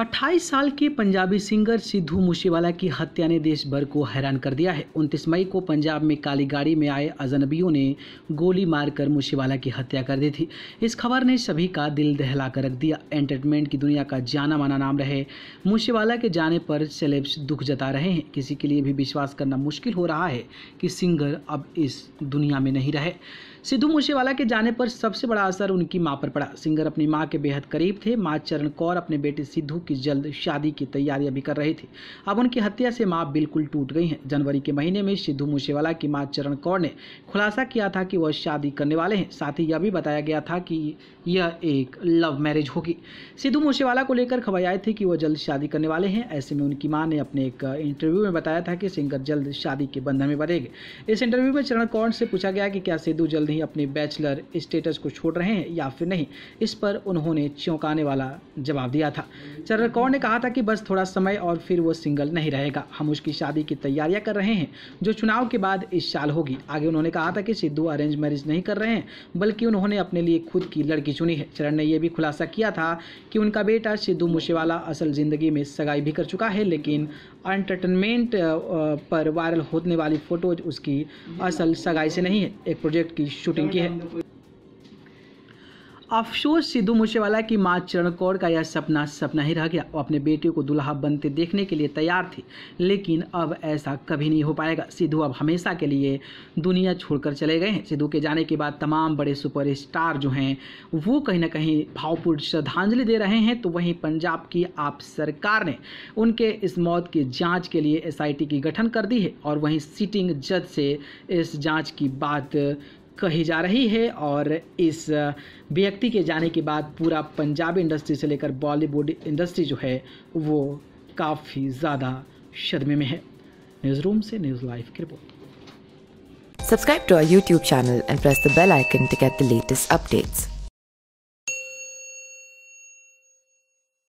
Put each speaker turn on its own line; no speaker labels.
अट्ठाईस साल के पंजाबी सिंगर सिद्धू मूसेवाला की हत्या ने देश भर को हैरान कर दिया है उनतीस मई को पंजाब में काली गाड़ी में आए अजनबियों ने गोली मारकर मूसेवाला की हत्या कर दी थी इस खबर ने सभी का दिल दहला कर रख दिया एंटरटेनमेंट की दुनिया का जाना माना नाम रहे मूसेवाला के जाने पर सेलेब्स दुख जता रहे हैं किसी के लिए भी विश्वास करना मुश्किल हो रहा है कि सिंगर अब इस दुनिया में नहीं रहे सिद्धू मूसेवाला के जाने पर सबसे बड़ा असर उनकी माँ पर पड़ा सिंगर अपनी माँ के बेहद करीब थे माँ चरण कौर अपने बेटे सिद्धू की जल्द शादी की तैयारी भी कर रही थी अब उनकी हत्या से माँ बिल्कुल टूट गई हैं जनवरी के महीने में सिद्धू मूसेवाला की माँ चरण कौर ने खुलासा किया था कि वह शादी करने वाले हैं साथ ही यह भी बताया गया था कि यह एक लव मैरिज होगी सिद्धू मूसेवाला को लेकर खबर आई थी कि वह जल्द शादी करने वाले हैं ऐसे में उनकी माँ ने अपने एक इंटरव्यू में बताया था कि सिंगर जल्द शादी के बंधन में बधेंगे इस इंटरव्यू में चरण कौर से पूछा गया कि क्या सिद्धू जल्द ही अपने बैचलर स्टेटस को छोड़ रहे हैं या फिर नहीं इस पर उन्होंने चौंकाने वाला जवाब दिया था शरद कौर ने कहा था कि बस थोड़ा समय और फिर वो सिंगल नहीं रहेगा हम उसकी शादी की तैयारियां कर रहे हैं जो चुनाव के बाद इस साल होगी आगे उन्होंने कहा था कि सिद्धू अरेंज मैरिज नहीं कर रहे हैं बल्कि उन्होंने अपने लिए खुद की लड़की चुनी है चरण ने यह भी खुलासा किया था कि उनका बेटा सिद्धू मूसेवाला असल ज़िंदगी में सगाई भी कर चुका है लेकिन एंटरटेनमेंट पर वायरल होने वाली फ़ोटोज उसकी असल सगाई से नहीं है एक प्रोजेक्ट की शूटिंग की है अफसोस सिद्धू मूसेवाला की मां चरण कौर का यह सपना सपना ही रह गया वो अपने बेटे को दुल्हा बनते देखने के लिए तैयार थी लेकिन अब ऐसा कभी नहीं हो पाएगा सिद्धू अब हमेशा के लिए दुनिया छोड़कर चले गए हैं सिद्धू के जाने के बाद तमाम बड़े सुपरस्टार जो हैं वो कहीं ना कहीं भावपूर्ण श्रद्धांजलि दे रहे हैं तो वहीं पंजाब की आप सरकार ने उनके इस मौत की जाँच के लिए एस की गठन कर दी है और वहीं सिटिंग जज से इस जाँच की बात कही जा रही है और इस व्यक्ति के जाने के बाद पूरा पंजाबी इंडस्ट्री से लेकर बॉलीवुड इंडस्ट्री जो है वो काफ़ी ज़्यादा शदमे में है न्यूज़ रूम से न्यूज़ लाइव की report
Subscribe to our YouTube channel and press the bell icon to get the latest updates.